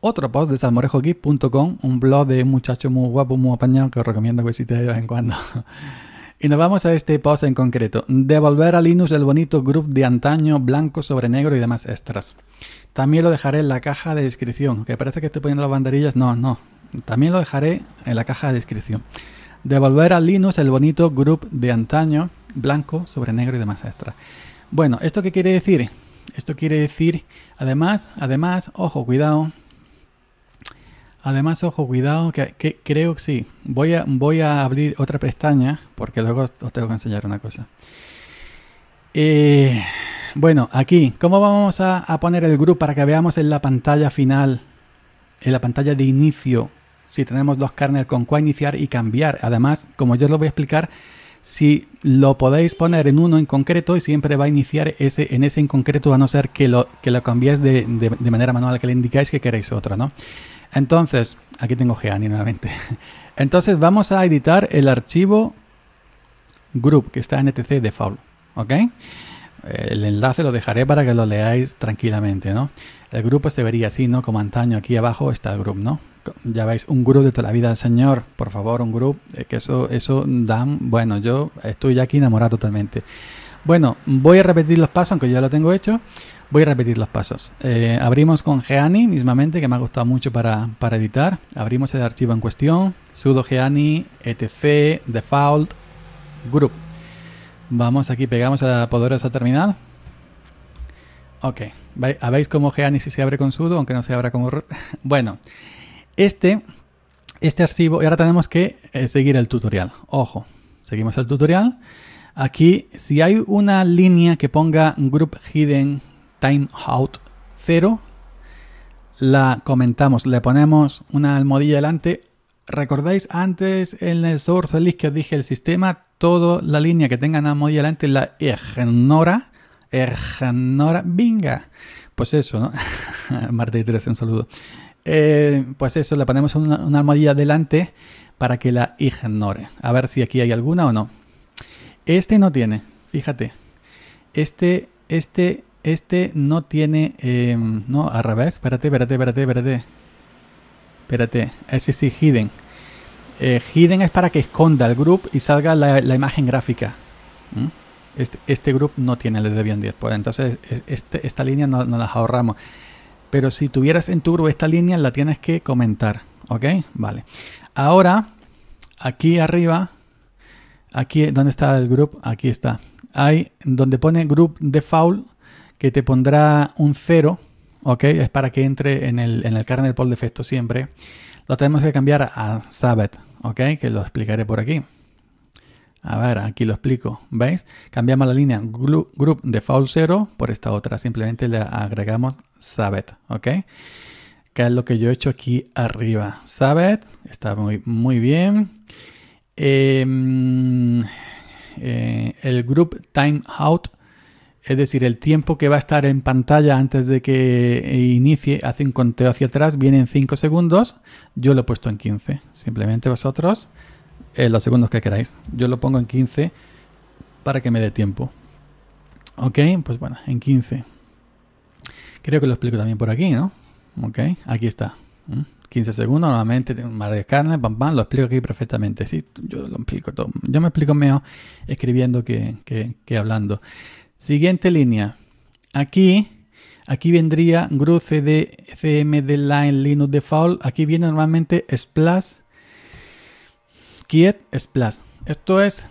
otro post de salmorejogit.com, un blog de un muchacho muy guapo, muy apañado, que os recomiendo que visite de vez en cuando. Y nos vamos a este post en concreto. Devolver a Linux el bonito group de antaño, blanco sobre negro y demás extras. También lo dejaré en la caja de descripción. Que parece que estoy poniendo las banderillas. No, no. También lo dejaré en la caja de descripción. Devolver a Linux el bonito group de antaño, blanco sobre negro y demás extras. Bueno, ¿esto qué quiere decir? Esto quiere decir, además, además, ojo, cuidado, Además, ojo, cuidado, que, creo que sí. Voy a, voy a abrir otra pestaña porque luego os tengo que enseñar una cosa. Eh, bueno, aquí, ¿cómo vamos a, poner el grupo para que veamos en la pantalla final, en la pantalla de inicio, si tenemos dos kernels con cuál iniciar y cambiar? Además, como yo os lo voy a explicar, si lo podéis poner en uno en concreto y siempre va a iniciar ese, en ese en concreto, a no ser que lo, que lo cambiéis de, manera manual, que le indicáis que queréis otra, ¿no? Entonces, aquí tengo Geani nuevamente. Entonces vamos a editar el archivo group que está en etc default, ¿ok? El enlace lo dejaré para que lo leáis tranquilamente, ¿no? El grupo se vería así, ¿no? Como antaño, aquí abajo está el group, ¿no? Ya veis, un grupo de toda la vida del Señor, por favor, un group, eh, que eso, eso dan, bueno, yo estoy ya aquí enamorado totalmente. Bueno, voy a repetir los pasos, aunque ya lo tengo hecho. Voy a repetir los pasos. Eh, abrimos con Geani mismamente, que me ha gustado mucho para, editar. Abrimos el archivo en cuestión, sudo geani etc default group. Vamos aquí, pegamos a la poderosa terminal. Ok, ¿veis cómo Geani si se abre con sudo, aunque no se abra como bueno, este, este archivo, y ahora tenemos que eh, seguir el tutorial. Ojo, seguimos el tutorial. Aquí, si hay una línea que ponga group hidden timeout 0, la comentamos, le ponemos una almohadilla delante. ¿Recordáis antes en el source list que os dije el sistema? Toda la línea que tenga una almohadilla delante la ignora. Ignora. Venga. Pues eso, ¿no? Martes y 13, un saludo. Eh, pues eso, le ponemos una, una almohadilla delante para que la ignore. A ver si aquí hay alguna o no. Este no tiene, fíjate. Este, este este no tiene... Em, no, al revés. Espérate, espérate, espérate, espérate. Espérate. Ese sí, hidden. Eh, hidden es para que esconda el group y salga la, imagen gráfica. Este, este, group no tiene el de Debian 10. Pues, entonces, este, esta línea no, las ahorramos. Pero si tuvieras en tu grupo esta línea, la tienes que comentar. ¿Ok? Vale. Ahora, aquí arriba, aquí, ¿dónde está el group? Aquí está. Hay donde pone group default que te pondrá un cero, ¿ok? Es para que entre en el, en kernel por defecto siempre. Lo tenemos que cambiar a Sabbath, ¿ok? Que lo explicaré por aquí. A ver, aquí lo explico, ¿veis? Cambiamos la línea group default 0 por esta otra, simplemente le agregamos Sabbath, ¿ok? Que es lo que yo he hecho aquí arriba. Sabbath, está muy, muy bien. Em, eh, el group timeout es decir, el tiempo que va a estar en pantalla antes de que eh, inicie, hace un conteo hacia atrás, viene en 5 segundos, yo lo he puesto en 15. Simplemente vosotros, eh, los segundos que queráis. Yo lo pongo en 15 para que me dé tiempo. Ok, pues bueno, en 15. Creo que lo explico también por aquí, ¿no? Ok, aquí está. 15 ¿Mm? segundos, normalmente mar de carne, pam, pam, lo explico aquí perfectamente. Sí, yo lo explico todo. Yo me explico mejor escribiendo que hablando. Siguiente línea. Aquí, aquí vendría GRU CD CMD Line Linux Default. Aquí viene normalmente Splash, quiet Splash. Esto es,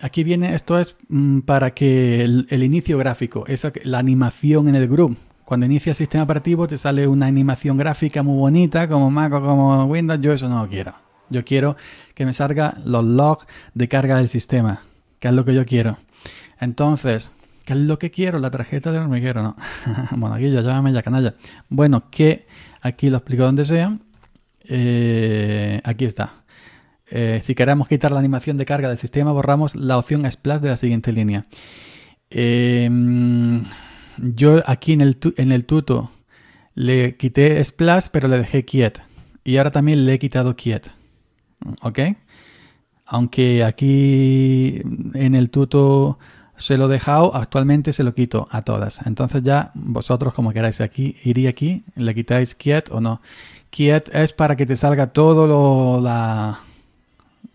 aquí viene, esto es mm, para que el, inicio gráfico, esa, la animación en el GRU. Cuando inicia el sistema operativo te sale una animación gráfica muy bonita, como Mac o como Windows. Yo eso no lo quiero. Yo quiero que me salga los logs de carga del sistema, que es lo que yo quiero. Entonces, es lo que quiero? La tarjeta del hormiguero, ¿no? Monaguillo, llámame ya, canalla. Bueno, que aquí lo explico donde sea. Eh, aquí está. Eh, si queremos quitar la animación de carga del sistema, borramos la opción Splash de la siguiente línea. Em, yo aquí en el, en el tuto le quité Splash, pero le dejé Quiet. Y ahora también le he quitado Quiet. ¿Ok? Aunque aquí en el tuto se lo he dejado, actualmente se lo quito a todas. Entonces ya vosotros como queráis aquí, iría aquí, le quitáis quiet o no. Quiet es para que te salga todo lo, la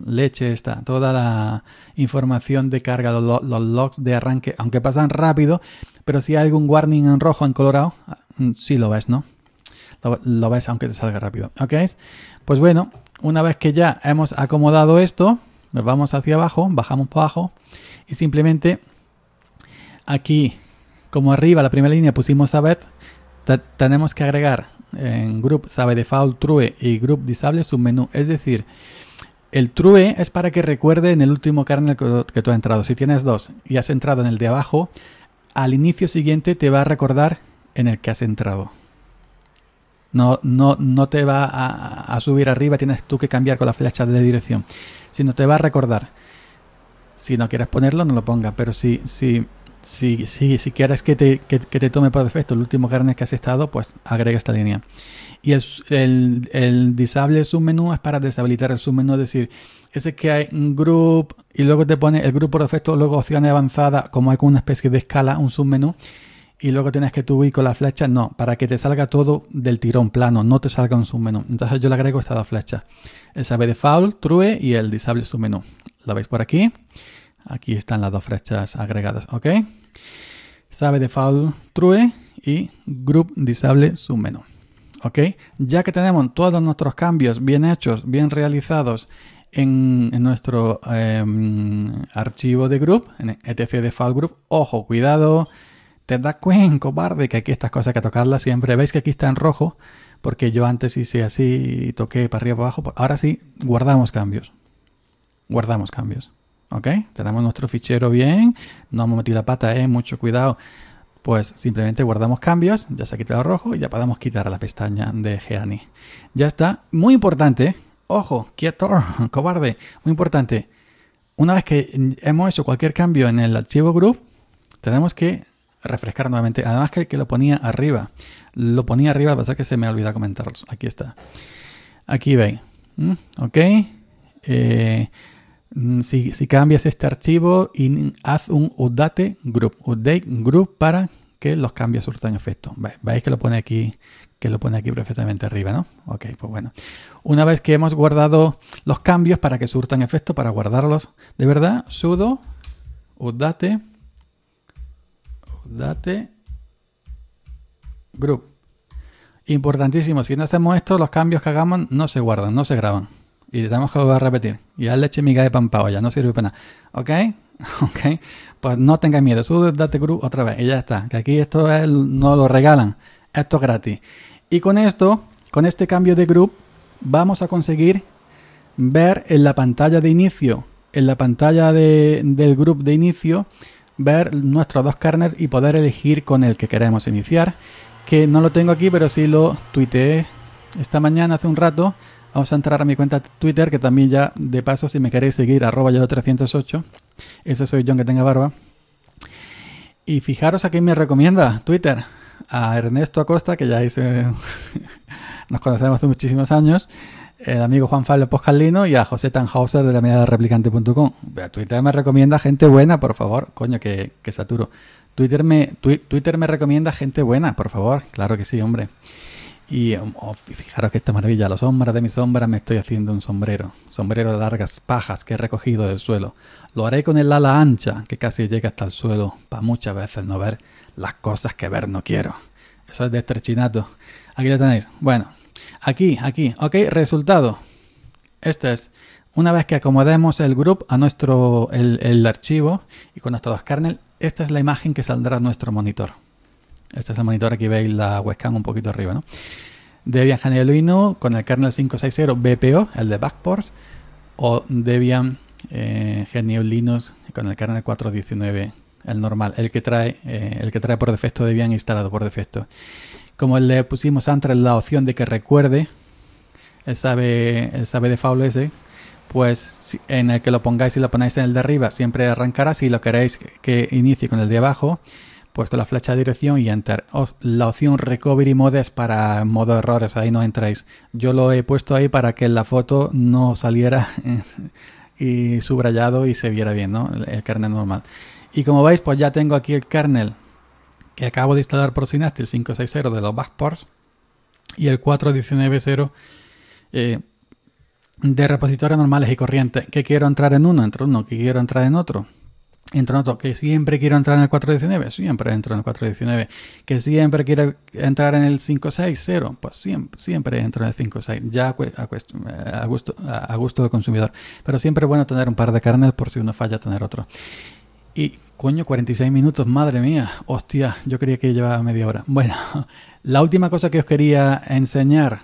leche esta, toda la información de carga, los, logs de arranque, aunque pasan rápido, pero si hay algún warning en rojo, en colorado, mm, sí lo ves, ¿no? Lo, lo ves aunque te salga rápido, ¿ok? Pues bueno, una vez que ya hemos acomodado esto, nos vamos hacia abajo, bajamos para abajo y simplemente Aquí, como arriba, la primera línea pusimos sabed, tenemos que agregar en group sabe default true y group disable menú. Es decir, el true es para que recuerde en el último kernel que tú has entrado. Si tienes dos y has entrado en el de abajo, al inicio siguiente te va a recordar en el que has entrado. No, no, no te va a, subir arriba, tienes tú que cambiar con la flecha de dirección, sino te va a recordar. Si no quieres ponerlo, no lo ponga, pero si, si si, si, quieres que te, tome por defecto el último carnet que has estado, pues agrega esta línea. Y el, el, disable submenú es para deshabilitar el submenú, es decir, ese que hay un group y luego te pone el grupo por defecto, luego opciones avanzadas, como hay con una especie de escala, un submenú, y luego tienes que tú con la flecha, no, para que te salga todo del tirón plano, no te salga un submenú. Entonces yo le agrego estas dos flechas, el de foul true y el disable submenú. la veis por aquí. Aquí están las dos flechas agregadas, ¿ok? Save default true y group disable submenu, ¿Ok? Ya que tenemos todos nuestros cambios bien hechos, bien realizados en, nuestro em, archivo de group, en etc e default group, ojo, cuidado, te das cuenta, cobarde, que aquí estas cosas hay que tocarlas siempre. Veis que aquí está en rojo, porque yo antes hice así y toqué para arriba y para abajo. Ahora sí, guardamos cambios. Guardamos cambios. ¿ok? Tenemos nuestro fichero bien, no hemos metido la pata, ¿eh? Mucho cuidado. Pues simplemente guardamos cambios, ya se ha quitado rojo y ya podemos quitar la pestaña de Geani. Ya está. Muy importante, ojo, quieto, cobarde, muy importante. Una vez que hemos hecho cualquier cambio en el archivo group, tenemos que refrescar nuevamente. Además que que lo ponía arriba, lo ponía arriba, pasa que se me olvida comentarlos. Aquí está. Aquí veis. ¿Mm? ¿Ok? Eh, Mm, si, cambias este archivo, y haz un update group, update group para que los cambios surtan efecto. Veis que lo pone aquí, que lo pone aquí perfectamente arriba, ¿no? Ok, pues bueno. Una vez que hemos guardado los cambios para que surtan efecto, para guardarlos de verdad, sudo update update group. Importantísimo, si no hacemos esto, los cambios que hagamos no se guardan, no se graban y estamos que va a repetir. Y eché leche miga de pampao, ya no sirve para nada. ¿Ok? ¿Ok? Pues no tengas miedo, sube Date group otra vez y ya está. Que aquí esto no lo regalan, esto es gratis. Y con esto, con este cambio de grupo vamos a conseguir ver en la pantalla de inicio, en la pantalla de, del grupo de inicio, ver nuestros dos kernels y poder elegir con el que queremos iniciar. Que no lo tengo aquí, pero sí lo tuiteé esta mañana hace un rato Vamos a entrar a mi cuenta Twitter, que también ya, de paso, si me queréis seguir, arroba yo 308. Ese soy John que tenga barba. Y fijaros a quién me recomienda Twitter. A Ernesto Acosta, que ya nos conocemos hace muchísimos años. El amigo Juan Pablo Poscalino y a José Tanhauser de la medida replicante.com. Twitter me recomienda gente buena, por favor. Coño, que, saturo. Twitter me, Twitter me recomienda gente buena, por favor. Claro que sí, hombre. Y um, oh, fijaros que esta maravilla, la sombra de mi sombra me estoy haciendo un sombrero, sombrero de largas pajas que he recogido del suelo. Lo haré con el ala ancha que casi llega hasta el suelo, para muchas veces no ver las cosas que ver no quiero. Eso es de estrechinato. Aquí lo tenéis. Bueno, aquí, aquí. Ok, resultado. Este es una vez que acomodemos el group a nuestro el, archivo y con nuestros kernel, esta es la imagen que saldrá a nuestro monitor. Este es el monitor, aquí veis la webcam un poquito arriba, ¿no? Debian Genialino con el kernel 560 BPO, el de Backports, o Debian eh, con el kernel 419, el normal, el que trae, eh, el que trae por defecto Debian instalado por defecto. Como le pusimos antes la opción de que recuerde el sabe, sabe de pues en el que lo pongáis y lo ponéis en el de arriba siempre arrancará. Si lo queréis que inicie con el de abajo, pues la flecha de dirección y enter. La opción recovery mode para modo errores, ahí no entráis. Yo lo he puesto ahí para que la foto no saliera y subrayado y se viera bien, ¿no? El kernel normal. Y como veis, pues ya tengo aquí el kernel que acabo de instalar por el 560 de los backports y el 4190 eh, de repositorios normales y corrientes. Que quiero entrar en uno, entro no uno, que quiero entrar en otro entro en que siempre quiero entrar en el 419, siempre entro en el 419, que siempre quiero entrar en el 560, pues siempre, entro en el 56, ya a, gusto, a gusto del consumidor, pero siempre es bueno tener un par de carnes por si uno falla tener otro. Y coño, 46 minutos, madre mía, hostia, yo creía que llevaba media hora. Bueno, la última cosa que os quería enseñar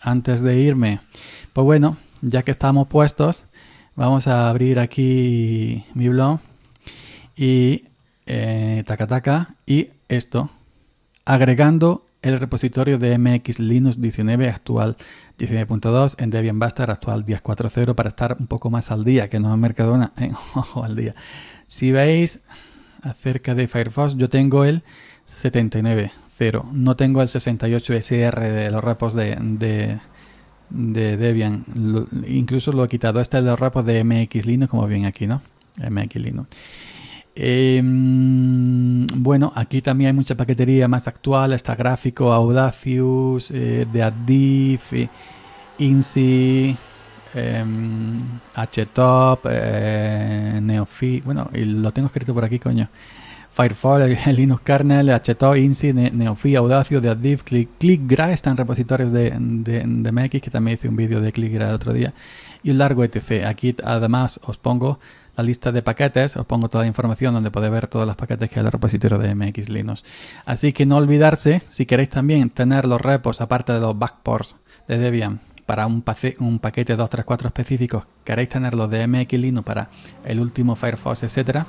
antes de irme, pues bueno, ya que estamos puestos, vamos a abrir aquí mi blog y eh, y esto, agregando el repositorio de MX Linux 19 actual 19.2 en Debian Buster actual 10.4.0 para estar un poco más al día, que no ha Mercadona, en ojo al día. Si veis acerca de Firefox, yo tengo el 79.0, no tengo el 68SR de los repos de, Debian, incluso lo he quitado, este es de los repos de MX Linux, como ven aquí, ¿no? MX Linux. Em, bueno, aquí también hay mucha paquetería más actual, está Gráfico, Audacious, eh, The Adif, eh, INSI, em, HTOP, eh, Neofi, bueno, y lo tengo escrito por aquí, coño. Firefox, Linux Kernel, HTO, INSI, Neofi, Audacio, Deaddiv, ClickGra están repositorios de, MX, que también hice un vídeo de ClickGra el otro día, y un largo etc. Aquí además os pongo la lista de paquetes, os pongo toda la información donde podéis ver todos los paquetes que hay en el repositorio de MX Linux. Así que no olvidarse, si queréis también tener los repos aparte de los backports de Debian para un, un paquete 234 específicos, queréis los de MX Linux para el último Firefox, etc.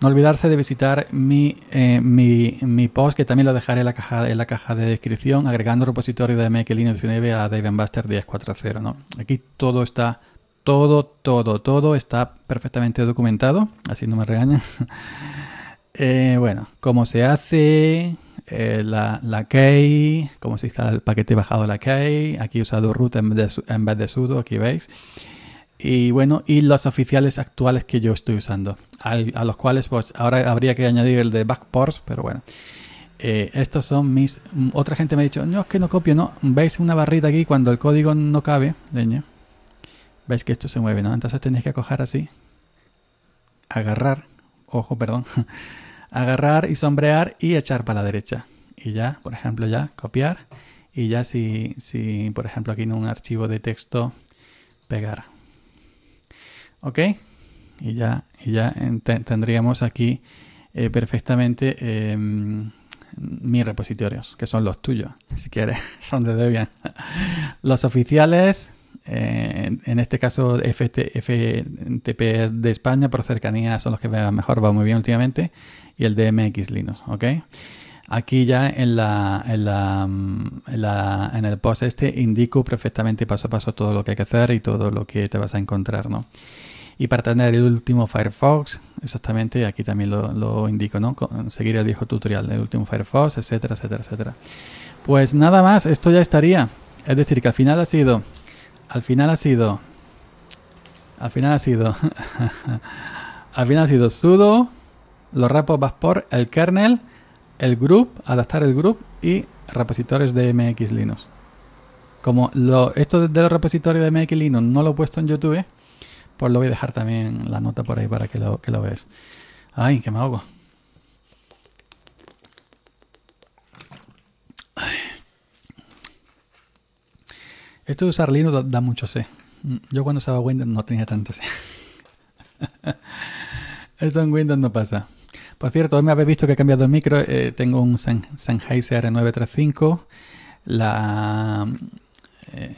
No olvidarse de visitar eh, mi, mi, post, que también lo dejaré en la caja, en la caja de descripción, agregando repositorio de MX Linux 19 a Devenbuster 1040. Aquí todo está, todo, todo, todo está perfectamente documentado, así no me regañan. Eh, bueno, cómo se hace, eh, la, la, key, cómo se instala el paquete bajado la key, aquí he usado root en vez en vez de sudo, aquí veis y bueno, y los oficiales actuales que yo estoy usando, a los cuales pues ahora habría que añadir el de Backports, pero bueno. Eh, estos son mis... Otra gente me ha dicho, no, es que no copio, no. ¿Veis una barrita aquí cuando el código no cabe? Leña. ¿Veis que esto se mueve, no? Entonces tenéis que coger así. Agarrar. Ojo, perdón. agarrar y sombrear y echar para la derecha. Y ya, por ejemplo, ya copiar. Y ya si, si por ejemplo, aquí en un archivo de texto, pegar. ¿Ok? Y ya, y ya tendríamos aquí eh, perfectamente em, mis repositorios, que son los tuyos, si quieres, son de Debian. Los oficiales, eh, en, este caso FT, FTP de España, por cercanía son los que mejor va muy bien últimamente, y el de Linux, ¿ok? Aquí ya mm, en, el post este indico perfectamente paso a paso todo lo que hay que hacer y todo lo que te vas a encontrar, ¿no? Y para tener el último Firefox, exactamente, aquí también lo, indico, ¿no? Seguir el viejo tutorial del último Firefox, etcétera, etcétera, etcétera. Pues nada más, esto ya estaría. Es decir, que al final ha sido... Al final ha sido... Al final ha sido... al final ha sido sudo, los repos vas por el kernel el group, adaptar el group y repositorios de MX Linux. Como esto de los repositorios de MX Linux no lo he puesto en YouTube, pues lo voy a dejar también la nota por ahí para que lo, que lo veas. Ay, que me ahogo. Esto de usar Linux da, da mucho C. Yo cuando usaba Windows no tenía tanto C. Esto en Windows no pasa. Por cierto, hoy me habéis visto que he cambiado el micro. Eh, tengo un San, Sennheiser R935. La. Eh,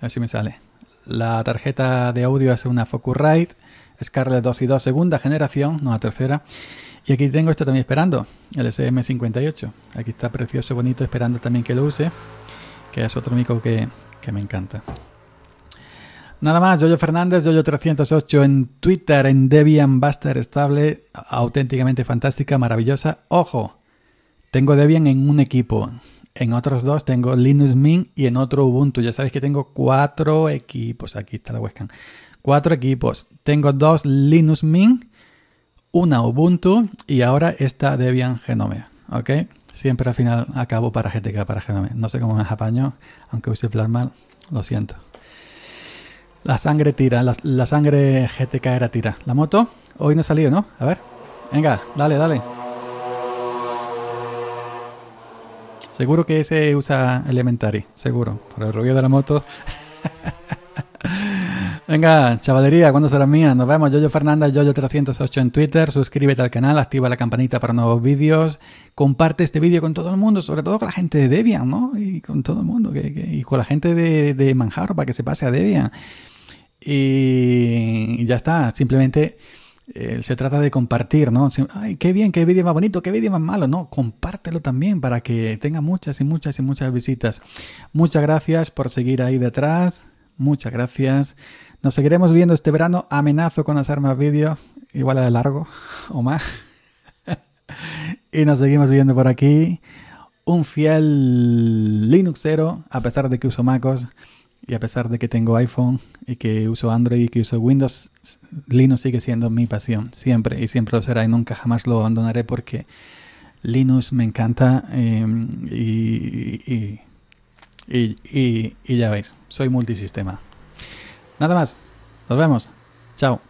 a ver si me sale. La tarjeta de audio es una Focusrite Scarlett 2 y 2 segunda generación, no la tercera. Y aquí tengo esto también esperando, el SM58. Aquí está precioso, bonito, esperando también que lo use, que es otro micro que, que me encanta. Nada más, Yoyo Fernández, Yoyo308 en Twitter, en Debian Buster estable, auténticamente fantástica, maravillosa. Ojo, tengo Debian en un equipo, en otros dos tengo Linux Mint y en otro Ubuntu. Ya sabéis que tengo cuatro equipos, aquí está la webcam. Cuatro equipos, tengo dos Linux Mint, una Ubuntu y ahora esta Debian Genome, ¿ok? Siempre al final acabo para GTK, para Genome. No sé cómo me apaño, aunque use mal, lo siento. La sangre tira, la, sangre GTK era tira. La moto hoy no ha salido, ¿no? A ver. Venga, dale, dale. Seguro que ese usa Elementary, seguro. Por el ruido de la moto. Venga, chavalería, ¿cuándo será mía? Nos vemos, Yoyo Fernanda, Yoyo308 en Twitter. Suscríbete al canal, activa la campanita para nuevos vídeos. Comparte este vídeo con todo el mundo, sobre todo con la gente de Debian, ¿no? Y con todo el mundo, y con la gente de, de Manjaro para que se pase a Debian. Y ya está, simplemente eh, se trata de compartir, ¿no? Ay, qué bien, qué vídeo más bonito, qué vídeo más malo, ¿no? Compártelo también para que tenga muchas y muchas y muchas visitas. Muchas gracias por seguir ahí detrás. Muchas gracias. Nos seguiremos viendo este verano. Amenazo con hacer más vídeos, igual a de largo o más. y nos seguimos viendo por aquí. Un fiel Linuxero, a pesar de que uso Macos. Y a pesar de que tengo iPhone y que uso Android y que uso Windows, Linux sigue siendo mi pasión, siempre y siempre lo será y nunca jamás lo abandonaré porque Linux me encanta em, y ya veis, soy multisistema. Nada más, nos vemos, chao.